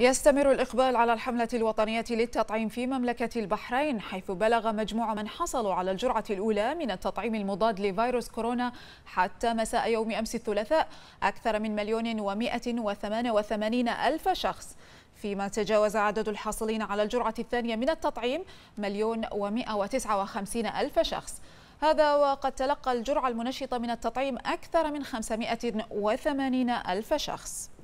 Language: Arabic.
يستمر الإقبال على الحملة الوطنية للتطعيم في مملكة البحرين حيث بلغ مجموع من حصلوا على الجرعة الأولى من التطعيم المضاد لفيروس كورونا حتى مساء يوم أمس الثلاثاء أكثر من مليون ومائة وثمان وثمانين ألف شخص فيما تجاوز عدد الحاصلين على الجرعة الثانية من التطعيم مليون ومائة وتسعة وخمسين ألف شخص هذا وقد تلقى الجرعة المنشطة من التطعيم أكثر من وثمانين ألف شخص